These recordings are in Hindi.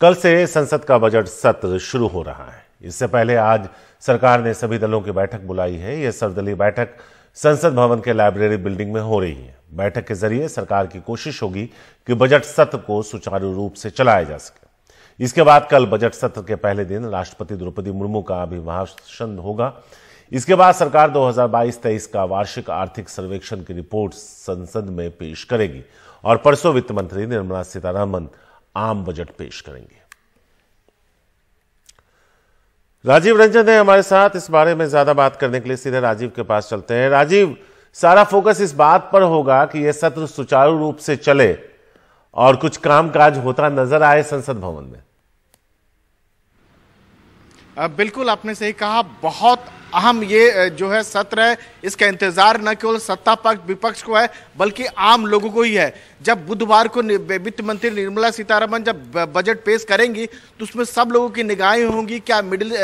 कल से संसद का बजट सत्र शुरू हो रहा है इससे पहले आज सरकार ने सभी दलों की बैठक बुलाई है यह सर्वदलीय बैठक संसद भवन के लाइब्रेरी बिल्डिंग में हो रही है बैठक के जरिए सरकार की कोशिश होगी कि बजट सत्र को सुचारू रूप से चलाया जा सके इसके बाद कल बजट सत्र के पहले दिन राष्ट्रपति द्रौपदी मुर्मू का अभिभाषण होगा इसके बाद सरकार 2022-23 का वार्षिक आर्थिक सर्वेक्षण की रिपोर्ट संसद में पेश करेगी और परसों वित्त मंत्री निर्मला सीतारामन आम बजट पेश करेंगे राजीव रंजन है हमारे साथ इस बारे में ज्यादा बात करने के लिए सीधे राजीव के पास चलते हैं राजीव सारा फोकस इस बात पर होगा कि यह सत्र सुचारू रूप से चले और कुछ कामकाज होता नजर आए संसद भवन में बिल्कुल आपने सही कहा बहुत अहम ये जो है सत्र है इसका इंतजार न केवल सत्ता पक्ष विपक्ष को है बल्कि आम लोगों को ही है जब बुधवार को वित्त मंत्री निर्मला सीतारमन जब बजट पेश करेंगी तो उसमें सब लोगों की निगाहें होंगी क्या मिडिल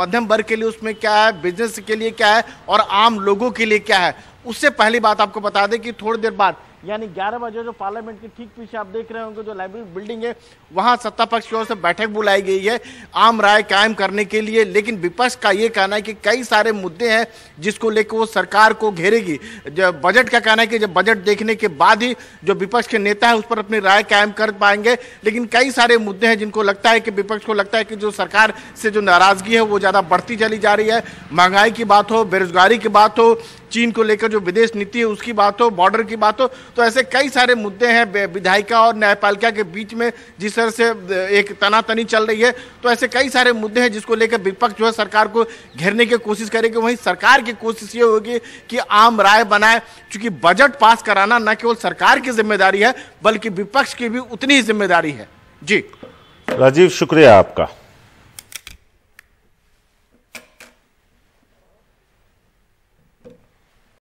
मध्यम वर्ग के लिए उसमें क्या है बिजनेस के लिए क्या है और आम लोगों के लिए क्या है उससे पहली बात आपको बता दें कि थोड़ी देर बाद यानी 11 बजे जो पार्लियामेंट के ठीक पीछे आप देख रहे होंगे जो लाइब्रेरी बिल्डिंग है वहां सत्ता पक्ष की ओर से बैठक बुलाई गई है आम राय कायम करने के लिए लेकिन विपक्ष का ये कहना है कि कई सारे मुद्दे हैं जिसको लेकर वो सरकार को घेरेगी जब बजट का कहना है कि जब बजट देखने के बाद ही जो विपक्ष के नेता है उस पर अपनी राय कायम कर पाएंगे लेकिन कई सारे मुद्दे हैं जिनको लगता है कि विपक्ष को लगता है कि जो सरकार से जो नाराजगी है वो ज़्यादा बढ़ती चली जा रही है महंगाई की बात हो बेरोजगारी की बात हो चीन को लेकर जो विदेश नीति है उसकी बात हो बॉर्डर की बात हो तो ऐसे कई सारे मुद्दे हैं विधायिका और न्यायपालिका के बीच में जिस तरह से एक तनातनी चल रही है तो ऐसे कई सारे मुद्दे हैं जिसको लेकर विपक्ष जो है सरकार को घेरने की कोशिश करेगी वहीं सरकार की कोशिश ये होगी कि आम राय बनाए चूंकि बजट पास कराना न केवल सरकार की जिम्मेदारी है बल्कि विपक्ष की भी उतनी ही जिम्मेदारी है जी राजीव शुक्रिया आपका